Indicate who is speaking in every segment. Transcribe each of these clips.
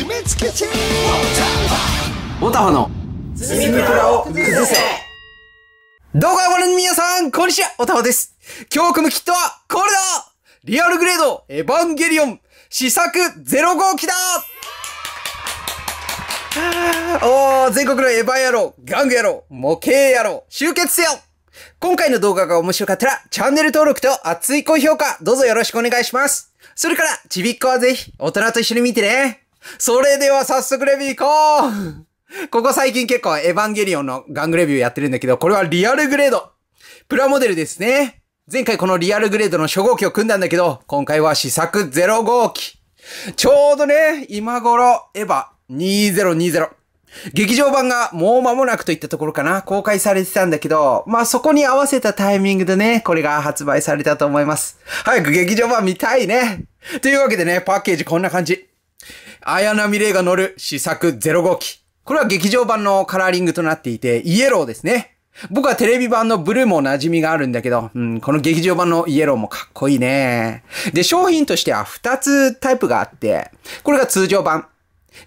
Speaker 1: 決めつけちゃえオタホのスミプラを崩せ動画をご覧の皆さん、こんにちは、オタホです。今日組むキットはこれだリアルグレードエヴァンゲリオン試作0号機だおー、全国のエヴァ野郎、ガング野郎、模型野郎、集結せよ今回の動画が面白かったら、チャンネル登録と熱い高評価、どうぞよろしくお願いします。それから、ちびっこはぜひ、大人と一緒に見てね。それでは早速レビュー行こうここ最近結構エヴァンゲリオンのガングレビューやってるんだけど、これはリアルグレード。プラモデルですね。前回このリアルグレードの初号機を組んだんだけど、今回は試作0号機。ちょうどね、今頃、エヴァ2020。劇場版がもう間もなくといったところかな、公開されてたんだけど、まあそこに合わせたタイミングでね、これが発売されたと思います。早く劇場版見たいね。というわけでね、パッケージこんな感じ。綾波レイが乗る試作05機。これは劇場版のカラーリングとなっていて、イエローですね。僕はテレビ版のブルーも馴染みがあるんだけど、うん、この劇場版のイエローもかっこいいね。で、商品としては2つタイプがあって、これが通常版。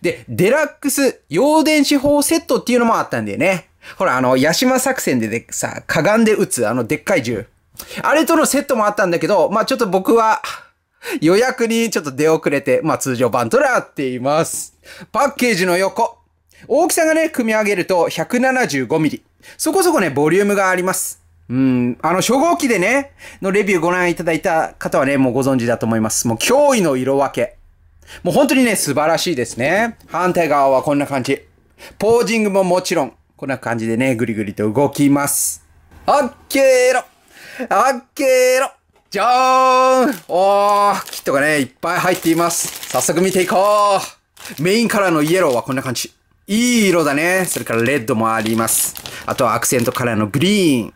Speaker 1: で、デラックス陽電子砲セットっていうのもあったんだよね。ほら、あの、ヤシマ作戦ででさ、かがんで撃つ、あの、でっかい銃。あれとのセットもあったんだけど、まあちょっと僕は、予約にちょっと出遅れて、まあ通常版となっています。パッケージの横。大きさがね、組み上げると1 7 5ミリ。そこそこね、ボリュームがあります。うん、あの、初号機でね、のレビューご覧いただいた方はね、もうご存知だと思います。もう驚異の色分け。もう本当にね、素晴らしいですね。反対側はこんな感じ。ポージングももちろん、こんな感じでね、ぐりぐりと動きます。オッケーロオッケーロじゃーんおー、キットがね、いっぱい入っています。早速見ていこうメインカラーのイエローはこんな感じ。いい色だね。それからレッドもあります。あとはアクセントカラーのグリーン。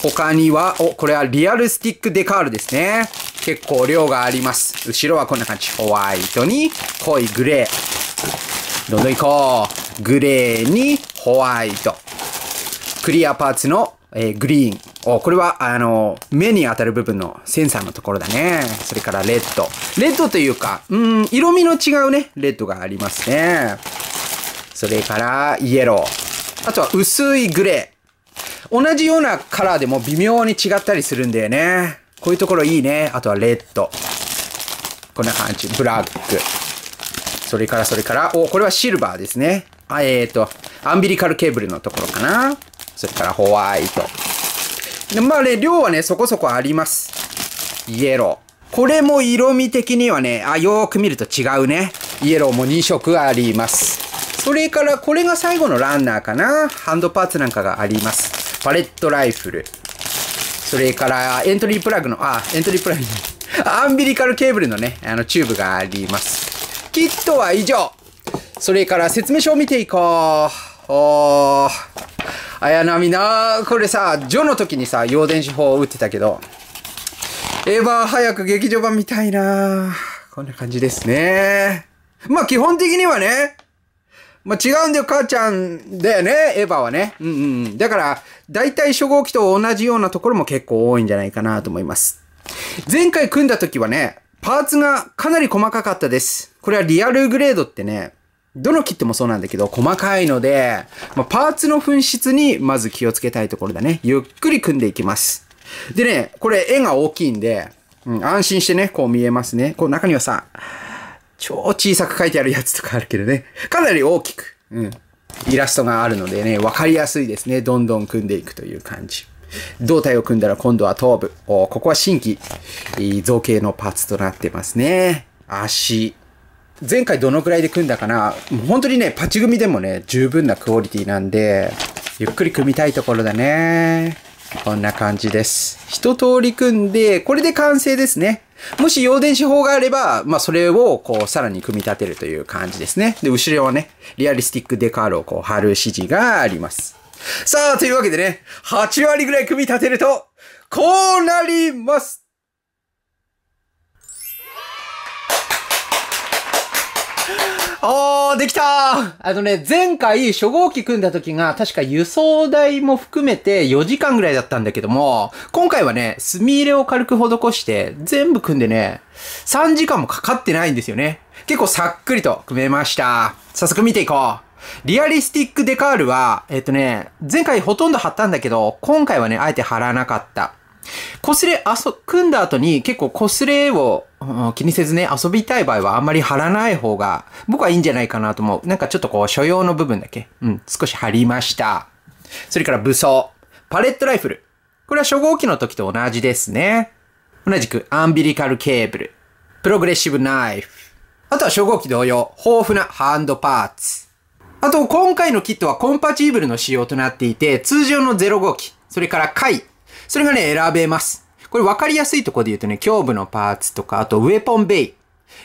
Speaker 1: 他には、お、これはリアルスティックデカールですね。結構量があります。後ろはこんな感じ。ホワイトに濃いグレー。どんどん行こう。グレーにホワイト。クリアパーツの、えー、グリーン。お、これは、あの、目に当たる部分のセンサーのところだね。それからレッド。レッドというか、うん、色味の違うね、レッドがありますね。それから、イエロー。あとは薄いグレー。同じようなカラーでも微妙に違ったりするんだよね。こういうところいいね。あとはレッド。こんな感じ。ブラック。それから、それから、お、これはシルバーですね。あ、えっ、ー、と、アンビリカルケーブルのところかな。それからホワイト。でまあね、量はね、そこそこあります。イエロー。これも色味的にはね、あ、よーく見ると違うね。イエローも2色あります。それから、これが最後のランナーかな。ハンドパーツなんかがあります。パレットライフル。それから、エントリープラグの、あ、エントリープラグアンビリカルケーブルのね、あの、チューブがあります。キットは以上。それから、説明書を見ていこう。おー。綾波な、これさ、ジョの時にさ、陽電子砲を打ってたけど、エヴァ早く劇場版見たいなこんな感じですね。まあ基本的にはね、まあ違うんだよ、母ちゃんだよね、エヴァはね。うんうん。だから、大体初号機と同じようなところも結構多いんじゃないかなと思います。前回組んだ時はね、パーツがかなり細かかったです。これはリアルグレードってね、どのキットもそうなんだけど、細かいので、まあ、パーツの紛失にまず気をつけたいところだね。ゆっくり組んでいきます。でね、これ絵が大きいんで、うん、安心してね、こう見えますね。こう中にはさ、超小さく書いてあるやつとかあるけどね。かなり大きく、うん、イラストがあるのでね、わかりやすいですね。どんどん組んでいくという感じ。胴体を組んだら今度は頭部。おここは新規、造形のパーツとなってますね。足、前回どのくらいで組んだかな本当にね、パチ組でもね、十分なクオリティなんで、ゆっくり組みたいところだね。こんな感じです。一通り組んで、これで完成ですね。もし陽電子法があれば、まあそれをこうさらに組み立てるという感じですね。で、後ろはね、リアリスティックデカールをこう貼る指示があります。さあ、というわけでね、8割ぐらい組み立てると、こうなりますおー、できたーあのね、前回初号機組んだ時が確か輸送代も含めて4時間ぐらいだったんだけども、今回はね、墨入れを軽く施して全部組んでね、3時間もかかってないんですよね。結構さっくりと組めました。早速見ていこう。リアリスティックデカールは、えっとね、前回ほとんど貼ったんだけど、今回はね、あえて貼らなかった。擦れ、あそ、組んだ後に結構擦れを、うん、気にせずね、遊びたい場合はあんまり貼らない方が、僕はいいんじゃないかなと思う。なんかちょっとこう、所要の部分だけ、うん、少し貼りました。それから武装。パレットライフル。これは初号機の時と同じですね。同じく、アンビリカルケーブル。プログレッシブナイフ。あとは初号機同様、豊富なハンドパーツ。あと、今回のキットはコンパチーブルの仕様となっていて、通常の0号機、それから回、それがね、選べます。これ分かりやすいところで言うとね、胸部のパーツとか、あとウェポンベイ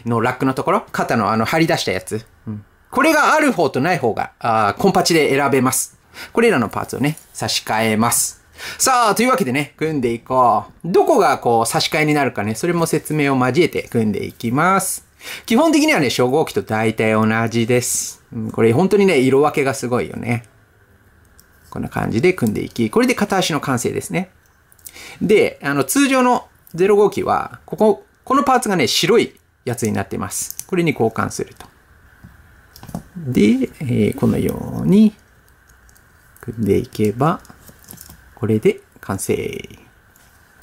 Speaker 1: のラックのところ、肩のあの張り出したやつ。うん、これがある方とない方が、あコンパチで選べます。これらのパーツをね、差し替えます。さあ、というわけでね、組んでいこう。どこがこう差し替えになるかね、それも説明を交えて組んでいきます。基本的にはね、初号機と大体同じです。うん、これ本当にね、色分けがすごいよね。こんな感じで組んでいき、これで片足の完成ですね。で、あの、通常の0号機は、ここ、このパーツがね、白いやつになってます。これに交換すると。で、えー、このように、組んでいけば、これで完成。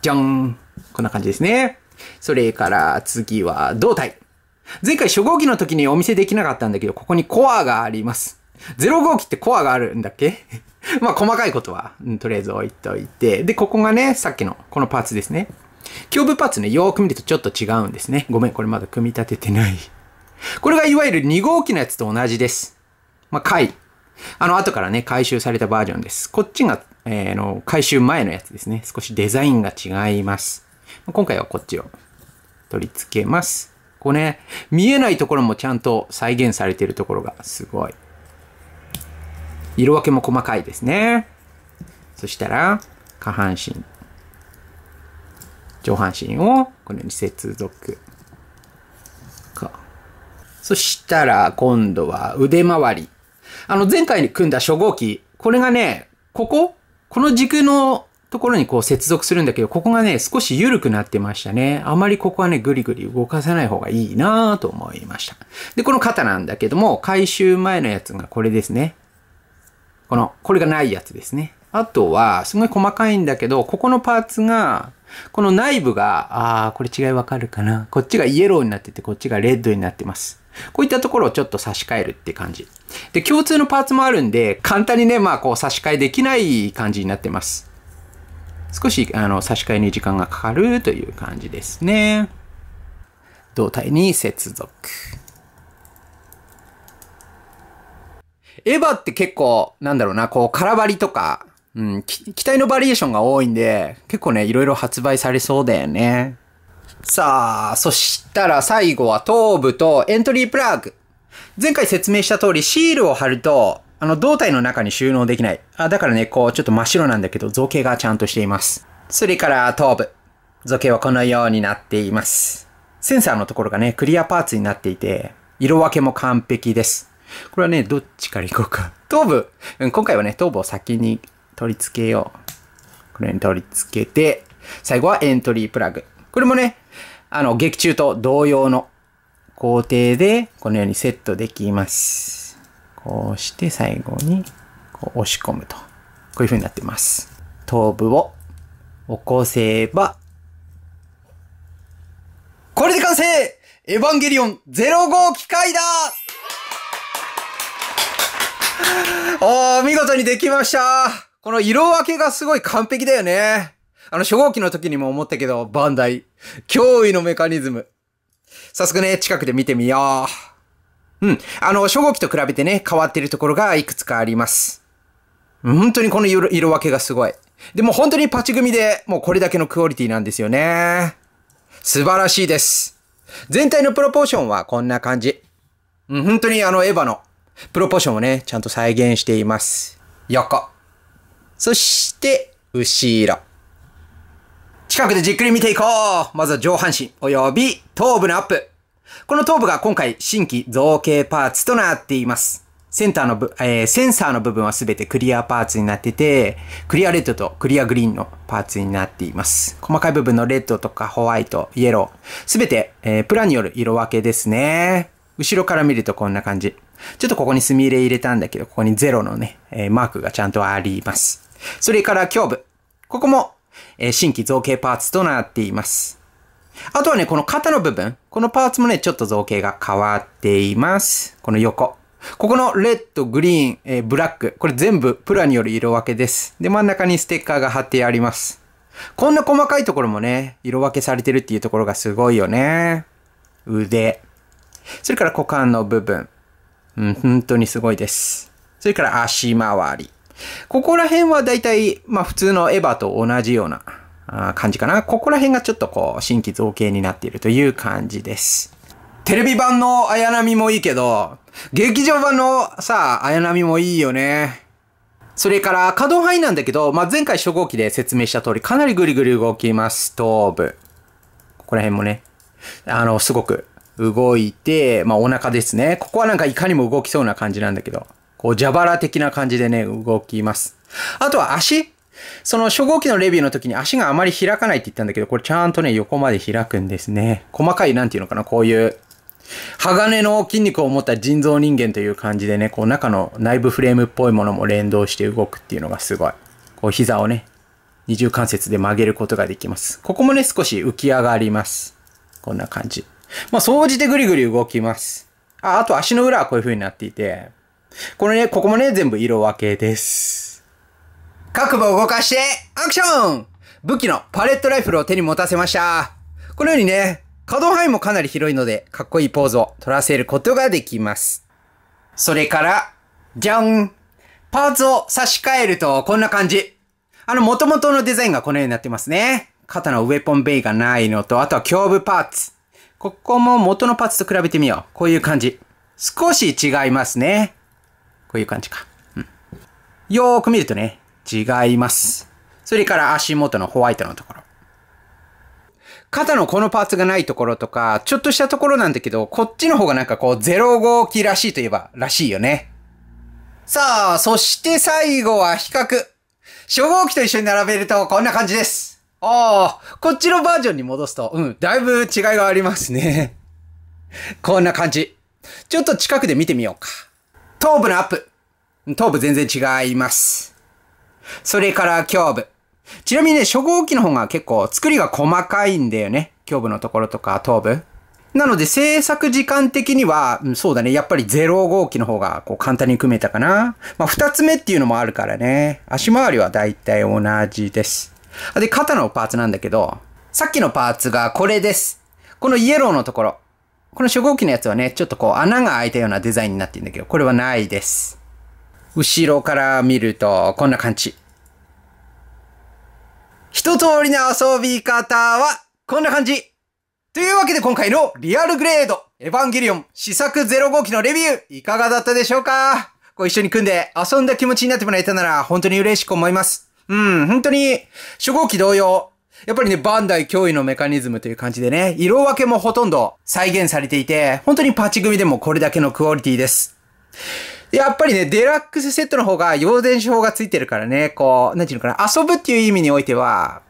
Speaker 1: じゃんこんな感じですね。それから次は胴体。前回初号機の時にお見せできなかったんだけど、ここにコアがあります。0号機ってコアがあるんだっけ まあ細かいことは、うん、とりあえず置いといて。で、ここがね、さっきのこのパーツですね。胸部パーツね、よーく見るとちょっと違うんですね。ごめん、これまだ組み立ててない。これがいわゆる2号機のやつと同じです。まあ、回。あの、後からね、回収されたバージョンです。こっちが、えー、の、回収前のやつですね。少しデザインが違います。今回はこっちを取り付けます。こうね、見えないところもちゃんと再現されているところがすごい。色分けも細かいですね。そしたら、下半身、上半身をこのように接続。か。そしたら、今度は腕回り。あの、前回に組んだ初号機、これがね、こここの軸のところにこう接続するんだけど、ここがね、少し緩くなってましたね。あまりここはね、ぐりぐり動かさない方がいいなぁと思いました。で、この肩なんだけども、回収前のやつがこれですね。この、これがないやつですね。あとは、すごい細かいんだけど、ここのパーツが、この内部が、あー、これ違いわかるかな。こっちがイエローになってて、こっちがレッドになってます。こういったところをちょっと差し替えるって感じ。で、共通のパーツもあるんで、簡単にね、まあこう差し替えできない感じになってます。少し、あの、差し替えに時間がかかるという感じですね。胴体に接続。エヴァって結構、なんだろうな、こう、空張りとか、うん、機体のバリエーションが多いんで、結構ね、いろいろ発売されそうだよね。さあ、そしたら最後は頭部とエントリープラグ。前回説明した通りシールを貼ると、あの胴体の中に収納できない。あだからね、こうちょっと真っ白なんだけど造形がちゃんとしています。それから頭部。造形はこのようになっています。センサーのところがね、クリアパーツになっていて、色分けも完璧です。これはね、どっちからいこうか。頭部、うん、今回はね、頭部を先に取り付けよう。これに取り付けて、最後はエントリープラグ。これもね、あの、劇中と同様の工程で、このようにセットできます。こうして最後に、こう押し込むと。こういう風になってます。頭部を起こせば、これで完成エヴァンゲリオン05機械だ おー、見事にできましたこの色分けがすごい完璧だよね。あの、初号機の時にも思ったけど、バンダイ。脅威のメカニズム。早速ね、近くで見てみよう。うん。あの、初号機と比べてね、変わってるところがいくつかあります。本当にこの色色分けがすごい。でも本当にパチ組で、もうこれだけのクオリティなんですよね。素晴らしいです。全体のプロポーションはこんな感じ。うん、本当にあのエヴァのプロポーションをね、ちゃんと再現しています。横。そして、後ろ。近くでじっくり見ていこうまずは上半身、及び頭部のアップ。この頭部が今回新規造形パーツとなっています。センターのぶ、えー、センサーの部分はすべてクリアパーツになってて、クリアレッドとクリアグリーンのパーツになっています。細かい部分のレッドとかホワイト、イエロー、すべて、えー、プランによる色分けですね。後ろから見るとこんな感じ。ちょっとここに墨入れ入れたんだけど、ここに0のね、えー、マークがちゃんとあります。それから胸部。ここも、えー、新規造形パーツとなっています。あとはね、この肩の部分。このパーツもね、ちょっと造形が変わっています。この横。ここのレッド、グリーン、えー、ブラック。これ全部プラによる色分けです。で、真ん中にステッカーが貼ってあります。こんな細かいところもね、色分けされてるっていうところがすごいよね。腕。それから股間の部分。うん、本当にすごいです。それから足回り。ここら辺はだいたい、まあ普通のエヴァと同じような感じかな。ここら辺がちょっとこう、新規造形になっているという感じです。テレビ版の綾波もいいけど、劇場版のさ、綾波もいいよね。それから、可動範囲なんだけど、まあ、前回初号機で説明した通り、かなりぐりぐり動きます。ストーブ。ここら辺もね、あの、すごく動いて、まあお腹ですね。ここはなんかいかにも動きそうな感じなんだけど、こう蛇腹的な感じでね、動きます。あとは足その初号機のレビューの時に足があまり開かないって言ったんだけど、これちゃんとね、横まで開くんですね。細かい、なんていうのかな、こういう、鋼の筋肉を持った人造人間という感じでね、こう中の内部フレームっぽいものも連動して動くっていうのがすごい。こう膝をね、二重関節で曲げることができます。ここもね、少し浮き上がります。こんな感じ。まあ、総じてぐりぐり動きます。あ、あと足の裏はこういう風になっていて、このね、ここもね、全部色分けです。各部を動かして、アクション武器のパレットライフルを手に持たせました。このようにね、可動範囲もかなり広いので、かっこいいポーズを取らせることができます。それから、じゃんパーツを差し替えるとこんな感じ。あの、元々のデザインがこのようになってますね。肩のウェポンベイがないのと、あとは胸部パーツ。ここも元のパーツと比べてみよう。こういう感じ。少し違いますね。こういう感じか。うん、よーく見るとね、違います。それから足元のホワイトのところ。肩のこのパーツがないところとか、ちょっとしたところなんだけど、こっちの方がなんかこう、0号機らしいといえば、らしいよね。さあ、そして最後は比較。初号機と一緒に並べるとこんな感じです。ああ、こっちのバージョンに戻すと、うん、だいぶ違いがありますね。こんな感じ。ちょっと近くで見てみようか。頭部のアップ。頭部全然違います。それから胸部。ちなみにね、初号機の方が結構作りが細かいんだよね。胸部のところとか頭部。なので制作時間的には、うん、そうだね。やっぱり0号機の方がこう簡単に組めたかな。まあ2つ目っていうのもあるからね。足回りはだいたい同じです。で、肩のパーツなんだけど、さっきのパーツがこれです。このイエローのところ。この初号機のやつはね、ちょっとこう穴が開いたようなデザインになってるんだけど、これはないです。後ろから見ると、こんな感じ。一通りの遊び方は、こんな感じというわけで今回のリアルグレード、エヴァンゲリオン、試作0号機のレビュー、いかがだったでしょうかご一緒に組んで遊んだ気持ちになってもらえたなら本当に嬉しく思います。うん、本当に、初号機同様、やっぱりね、バンダイ脅威のメカニズムという感じでね、色分けもほとんど再現されていて、本当にパチ組でもこれだけのクオリティです。やっぱりね、デラックスセットの方が用電手法がついてるからね、こう、なんていうのかな、遊ぶっていう意味においては、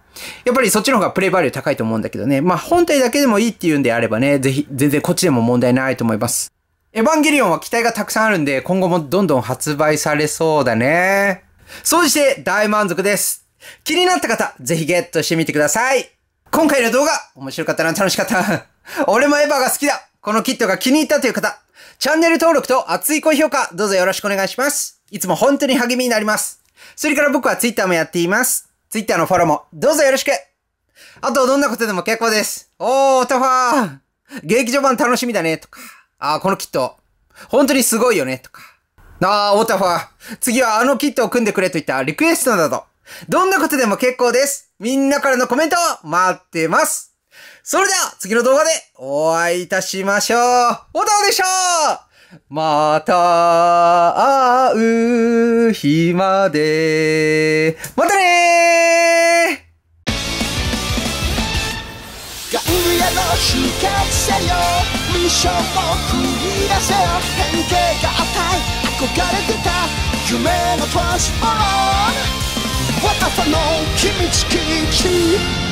Speaker 1: やっぱりそっちの方がプレイバリュー高いと思うんだけどね。まあ、本体だけでもいいっていうんであればね、ぜひ、全然こっちでも問題ないと思います。エヴァンゲリオンは期待がたくさんあるんで、今後もどんどん発売されそうだね。そうして大満足です。気になった方、ぜひゲットしてみてください。今回の動画、面白かったな、楽しかった。俺もエヴァが好きだ。このキットが気に入ったという方、チャンネル登録と熱い高評価、どうぞよろしくお願いします。いつも本当に励みになります。それから僕は Twitter もやっています。Twitter のフォローも、どうぞよろしく。あと、どんなことでも結構です。おー、タファー。劇場版楽しみだね、とか。あー、このキット、本当にすごいよね、とか。なあ、オタファー。次はあのキットを組んでくれといったリクエストなど、どんなことでも結構です。みんなからのコメントを待ってます。それでは、次の動画でお会いいたしましょう。オタフでしょうまた会う日まで。またねーせよミッションをせよ変形憧れてた夢のトランスフォーム若キ